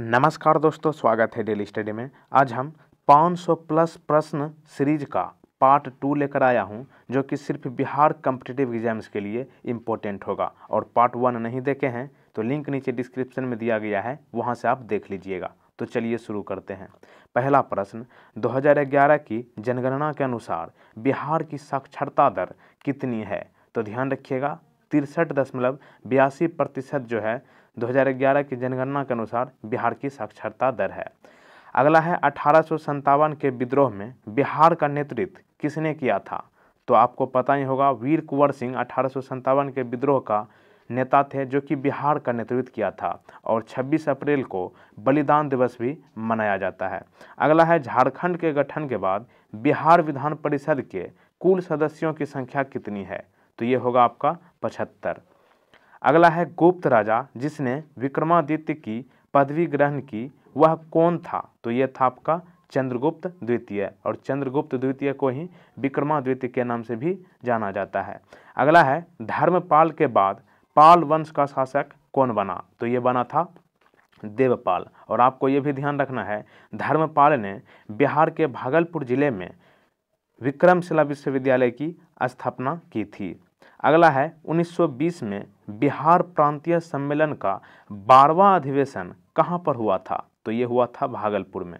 नमस्कार दोस्तों स्वागत है डेली स्टडी में आज हम 500 प्लस प्रश्न सीरीज का पार्ट टू लेकर आया हूं जो कि सिर्फ बिहार कम्पिटेटिव एग्जाम्स के लिए इम्पोर्टेंट होगा और पार्ट वन नहीं देखे हैं तो लिंक नीचे डिस्क्रिप्शन में दिया गया है वहां से आप देख लीजिएगा तो चलिए शुरू करते हैं पहला प्रश्न दो की जनगणना के अनुसार बिहार की साक्षरता दर कितनी है तो ध्यान रखिएगा तिरसठ दशमलव बयासी प्रतिशत जो है 2011 की जनगणना के अनुसार बिहार की साक्षरता दर है अगला है अठारह के विद्रोह में बिहार का नेतृत्व किसने किया था तो आपको पता ही होगा वीर कुंवर सिंह अठारह के विद्रोह का नेता थे जो कि बिहार का नेतृत्व किया था और 26 अप्रैल को बलिदान दिवस भी मनाया जाता है अगला है झारखंड के गठन के बाद बिहार विधान परिषद के कुल सदस्यों की संख्या कितनी है तो ये होगा आपका पचहत्तर अगला है गुप्त राजा जिसने विक्रमादित्य की पदवी ग्रहण की वह कौन था तो यह था आपका चंद्रगुप्त द्वितीय और चंद्रगुप्त द्वितीय को ही विक्रमादित्य के नाम से भी जाना जाता है अगला है धर्मपाल के बाद पाल वंश का शासक कौन बना तो ये बना था देवपाल और आपको ये भी ध्यान रखना है धर्मपाल ने बिहार के भागलपुर जिले में विक्रमशिला विश्वविद्यालय की स्थापना की थी अगला है 1920 में बिहार प्रांतीय सम्मेलन का बारवा अधिवेशन कहाँ पर हुआ था तो ये हुआ था भागलपुर में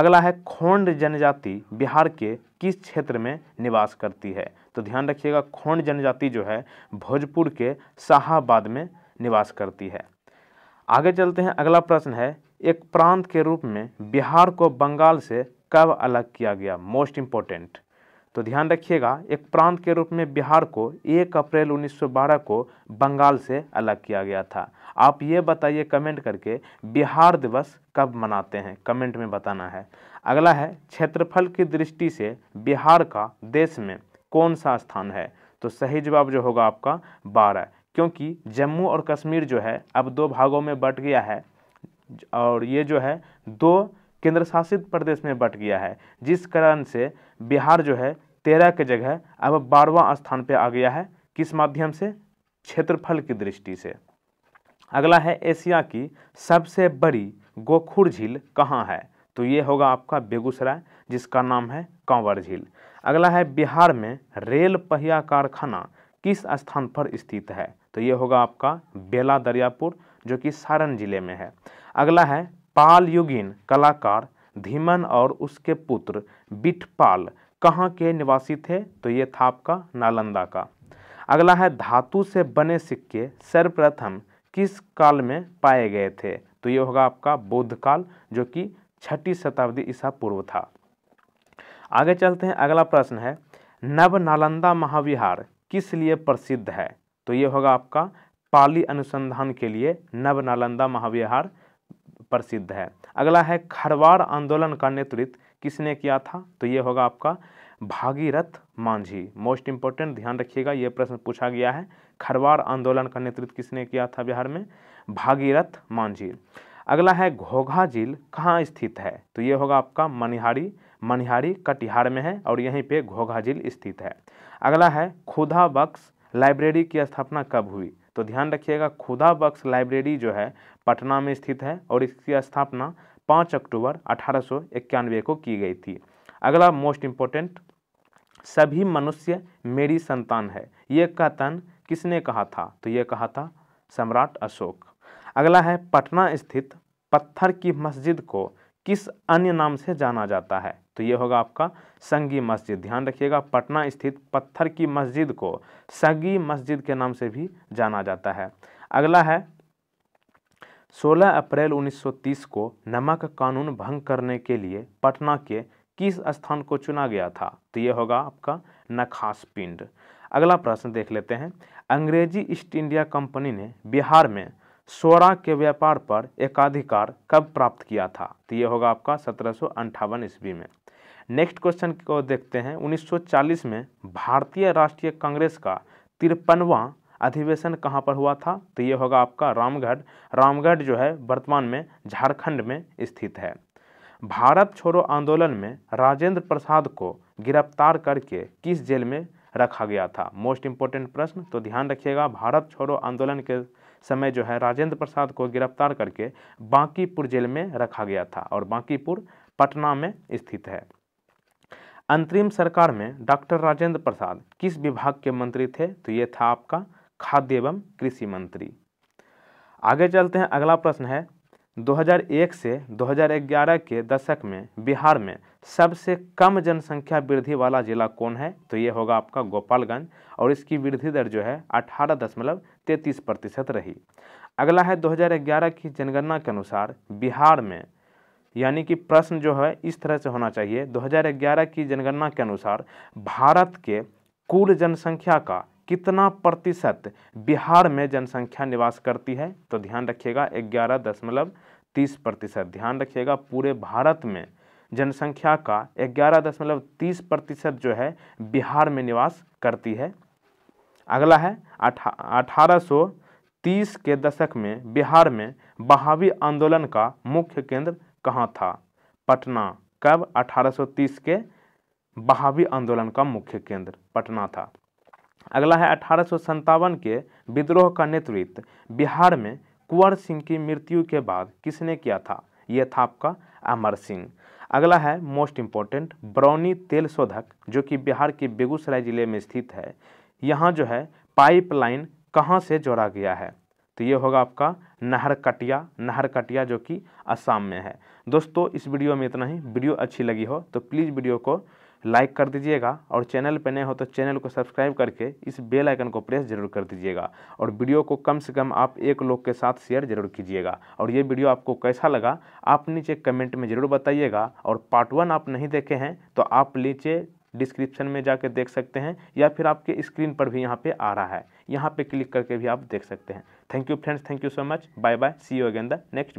अगला है खोंड जनजाति बिहार के किस क्षेत्र में निवास करती है तो ध्यान रखिएगा खोंड जनजाति जो है भोजपुर के शाहबाद में निवास करती है आगे चलते हैं अगला प्रश्न है एक प्रांत के रूप में बिहार को बंगाल से कब अलग किया गया मोस्ट इम्पोर्टेंट तो ध्यान रखिएगा एक प्रांत के रूप में बिहार को 1 अप्रैल 1912 को बंगाल से अलग किया गया था आप ये बताइए कमेंट करके बिहार दिवस कब मनाते हैं कमेंट में बताना है अगला है क्षेत्रफल की दृष्टि से बिहार का देश में कौन सा स्थान है तो सही जवाब जो होगा आपका बारह क्योंकि जम्मू और कश्मीर जो है अब दो भागों में बट गया है और ये जो है दो केंद्र शासित प्रदेश में बट गया है जिस कारण से बिहार जो है तेरह के जगह अब बारहवां स्थान पर आ गया है किस माध्यम से क्षेत्रफल की दृष्टि से अगला है एशिया की सबसे बड़ी गोखुर झील कहाँ है तो ये होगा आपका बेगूसराय जिसका नाम है कांवर झील अगला है बिहार में रेल पहिया कारखाना किस स्थान पर स्थित है तो ये होगा आपका बेला दरियापुर जो कि सारण जिले में है अगला है पाल कलाकार धीमन और उसके पुत्र बिठपाल कहाँ के निवासी थे तो ये था आपका नालंदा का अगला है धातु से बने सिक्के सर्वप्रथम किस काल में पाए गए थे तो ये होगा आपका बौद्ध काल जो कि छठी शताब्दी ईसा पूर्व था आगे चलते हैं अगला प्रश्न है नव नालंदा महाविहार किस लिए प्रसिद्ध है तो ये होगा आपका पाली अनुसंधान के लिए नव नालंदा महाविहार प्रसिद्ध है अगला है खरवार आंदोलन का नेतृत्व किसने किया था तो ये होगा आपका भागीरथ मांझी मोस्ट इंपॉर्टेंट ध्यान रखिएगा ये प्रश्न पूछा गया है खरवार आंदोलन का नेतृत्व किसने किया था बिहार में भागीरथ मांझी अगला है घोघा झील कहाँ स्थित है तो ये होगा आपका मनिहारी मनिहारी कटिहार में है और यहीं पे घोघा झील स्थित है अगला है खुदा बक्स लाइब्रेरी की स्थापना कब हुई तो ध्यान रखिएगा खुदा बख्श लाइब्रेरी जो है पटना में स्थित है और इसकी स्थापना पाँच अक्टूबर अठारह को की गई थी अगला मोस्ट इम्पोर्टेंट सभी मनुष्य मेरी संतान है ये कथन किसने कहा था तो ये कहा था सम्राट अशोक अगला है पटना स्थित पत्थर की मस्जिद को किस अन्य नाम से जाना जाता है तो ये होगा आपका संगी मस्जिद ध्यान रखिएगा पटना स्थित पत्थर की मस्जिद को संगी मस्जिद के नाम से भी जाना जाता है अगला है 16 अप्रैल 1930 को नमक कानून भंग करने के लिए पटना के किस स्थान को चुना गया था तो ये होगा आपका नखास पिंड अगला प्रश्न देख लेते हैं अंग्रेजी ईस्ट इंडिया कंपनी ने बिहार में सोरा के व्यापार पर एकाधिकार कब प्राप्त किया था तो ये होगा आपका सत्रह ईस्वी में नेक्स्ट क्वेश्चन को देखते हैं 1940 में भारतीय राष्ट्रीय कांग्रेस का तिरपनवा अधिवेशन कहाँ पर हुआ था तो ये होगा आपका रामगढ़ रामगढ़ जो है वर्तमान में झारखंड में स्थित है भारत छोड़ो आंदोलन में राजेंद्र प्रसाद को गिरफ्तार करके किस जेल में रखा गया था मोस्ट इम्पोर्टेंट प्रश्न तो ध्यान रखिएगा भारत छोड़ो आंदोलन के समय जो है राजेंद्र प्रसाद को गिरफ्तार करके बांकीपुर जेल में रखा गया था और बांकीपुर पटना में स्थित है अंतरिम सरकार में डॉक्टर राजेंद्र प्रसाद किस विभाग के मंत्री थे तो ये था आपका खाद्य एवं कृषि मंत्री आगे चलते हैं अगला प्रश्न है 2001 से 2011 के दशक में बिहार में सबसे कम जनसंख्या वृद्धि वाला जिला कौन है तो ये होगा आपका गोपालगंज और इसकी वृद्धि दर जो है अठारह दशमलव तैंतीस प्रतिशत रही अगला है 2011 की जनगणना के अनुसार बिहार में यानी कि प्रश्न जो है इस तरह से होना चाहिए 2011 की जनगणना के अनुसार भारत के कुल जनसंख्या का कितना प्रतिशत बिहार में जनसंख्या निवास करती है तो ध्यान रखिएगा ग्यारह दशमलव तीस प्रतिशत ध्यान रखिएगा पूरे भारत में जनसंख्या का ग्यारह दशमलव तीस प्रतिशत जो है बिहार में निवास करती है अगला है अठारह सौ तीस के दशक में बिहार में बहावी आंदोलन का मुख्य केंद्र कहाँ था पटना कब 1830 के बहावी आंदोलन का मुख्य केंद्र पटना था अगला है अठारह के विद्रोह का नेतृत्व बिहार में कुंवर सिंह की मृत्यु के बाद किसने किया था यह था आपका अमर सिंह अगला है मोस्ट इम्पोर्टेंट ब्रौनी तेल शोधक जो कि बिहार के बेगूसराय जिले में स्थित है यहाँ जो है पाइपलाइन कहाँ से जोड़ा गया है तो ये होगा आपका नहर कटिया नहर कटिया जो कि असम में है दोस्तों इस वीडियो में इतना ही वीडियो अच्छी लगी हो तो प्लीज़ वीडियो को लाइक कर दीजिएगा और चैनल पर नए हो तो चैनल को सब्सक्राइब करके इस बेल आइकन को प्रेस जरूर कर दीजिएगा और वीडियो को कम से कम आप एक लोग के साथ शेयर जरूर कीजिएगा और ये वीडियो आपको कैसा लगा आप नीचे कमेंट में ज़रूर बताइएगा और पार्ट वन आप नहीं देखे हैं तो आप नीचे डिस्क्रिप्शन में जाकर देख सकते हैं या फिर आपके स्क्रीन पर भी यहाँ पे आ रहा है यहाँ पे क्लिक करके भी आप देख सकते हैं thank you friends thank you so much bye bye see you again the next